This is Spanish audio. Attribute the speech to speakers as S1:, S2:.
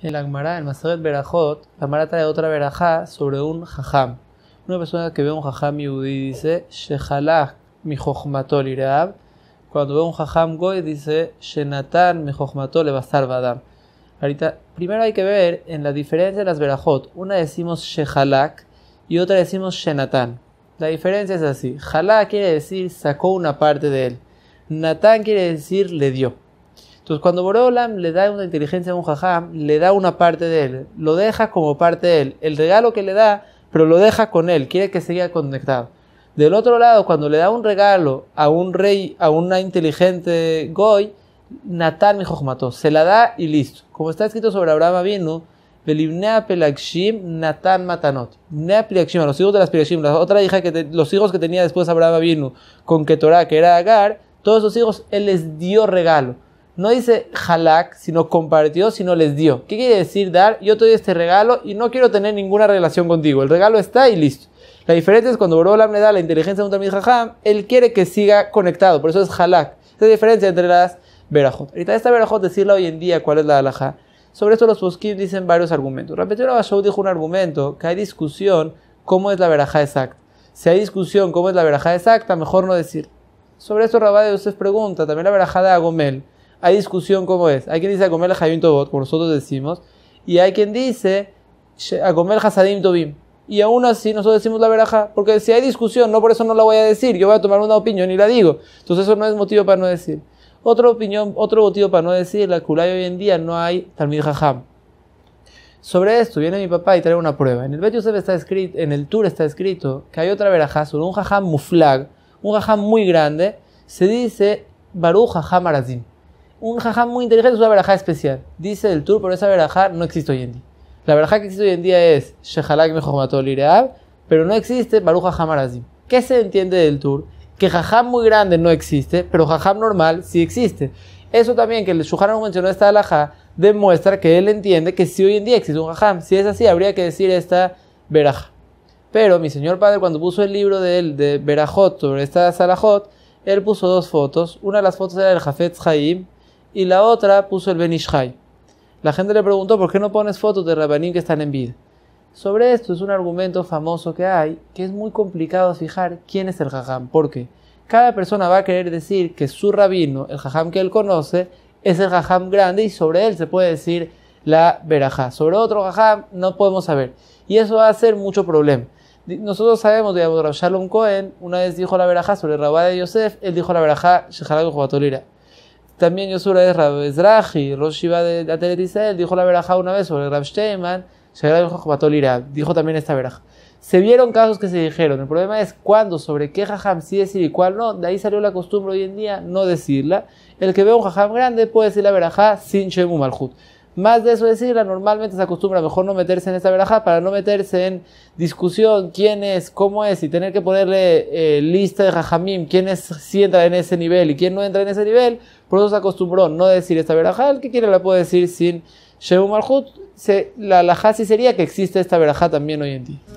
S1: En la Gemara, en Maseret Berajot, la Gemara trae otra verajá sobre un jajam. Una persona que ve un jajam yudí dice, Shehalach mi jochmatol irab. Cuando ve un jajam goy dice, Shenatan mi jochmatol lebasar badam. Ahorita, primero hay que ver en la diferencia de las verajot. Una decimos Shehalach y otra decimos Shenatan. La diferencia es así. Jalá quiere decir sacó una parte de él. Natán quiere decir le dio. Entonces, cuando Borolam le da una inteligencia a un jajam, le da una parte de él, lo deja como parte de él, el regalo que le da, pero lo deja con él, quiere que siga conectado. Del otro lado, cuando le da un regalo a un rey, a una inteligente goy, Natán mi mató, se la da y listo. Como está escrito sobre Abraham Avinu, Matanot. a los hijos de las Pelakshim, la otra hija que los hijos que tenía después Abraham Avinu con Ketorah, que era Agar, todos esos hijos él les dio regalo no dice halak, sino compartió, sino les dio. ¿Qué quiere decir dar? Yo te doy este regalo y no quiero tener ninguna relación contigo. El regalo está y listo. La diferencia es cuando Borobolam le da la inteligencia a un Tamil Jajam, él quiere que siga conectado, por eso es halak. Esa es la diferencia entre las verajot. Ahorita esta verajot decirla hoy en día cuál es la halajá. Sobre esto los poskim dicen varios argumentos. Rapetero Bashaw dijo un argumento que hay discusión cómo es la verajá exacta. Si hay discusión cómo es la verajá exacta, mejor no decir. Sobre esto Rabá de Yosef pregunta, también la verajá de Agomel. Hay discusión como es. Hay quien dice a comer la Tobot, como nosotros decimos, y hay quien dice a comer Hasadim Tobim. Y aún así nosotros decimos la veraja, porque si hay discusión, no por eso no la voy a decir, yo voy a tomar una opinión y la digo. Entonces eso no es motivo para no decir. Otra opinión, otro motivo para no decir, la Kulay hoy en día no hay también Jajam. Sobre esto viene mi papá y trae una prueba. En el Bet está escrito, en el Tour está escrito que hay otra verajá sobre un jajam muflag, un jajam muy grande, se dice baru Jajam Arazim un jajam muy inteligente es una verajá especial. Dice el tour, pero esa verajá no existe hoy en día. La verajá que existe hoy en día es Shehalak Lireab, pero no existe Baruch Jajam ¿Qué se entiende del tour? Que jajam muy grande no existe, pero jajam normal sí existe. Eso también que el Shuhara mencionó esta alajá demuestra que él entiende que si hoy en día existe un jajam. Si es así, habría que decir esta verajá. Pero mi señor padre, cuando puso el libro de él, de verajot sobre esta Salahot, él puso dos fotos. Una de las fotos era el jafet Haim, y la otra puso el Benishai. La gente le preguntó, ¿por qué no pones fotos de Rabanim que están en vid? Sobre esto es un argumento famoso que hay, que es muy complicado fijar quién es el jajam, porque cada persona va a querer decir que su rabino, el jajam que él conoce, es el jajam grande y sobre él se puede decir la verajá. Sobre otro jajam no podemos saber. Y eso va a ser mucho problema. Nosotros sabemos, digamos, Rav Shalom Cohen una vez dijo la verajá sobre el rabá de Yosef, él dijo la verajá Tolira también Yosura es Rab Rosh Shiva de dijo la verajá una vez sobre Rab dijo también esta veraja. Se vieron casos que se dijeron, el problema es cuándo, sobre qué jajam sí decir y cuál no, de ahí salió la costumbre hoy en día no decirla. El que ve un jajam grande puede decir la veraja sin Shemu Malhut. Más de eso decirla, normalmente se acostumbra mejor no meterse en esta verajá para no meterse en discusión quién es, cómo es y tener que ponerle eh, lista de jajamim, quién es, si entra en ese nivel y quién no entra en ese nivel. Por eso se acostumbró no decir esta verajá, el que quiera la puede decir sin Sheum Marhut. la halajá sí sería que existe esta verajá también hoy en día.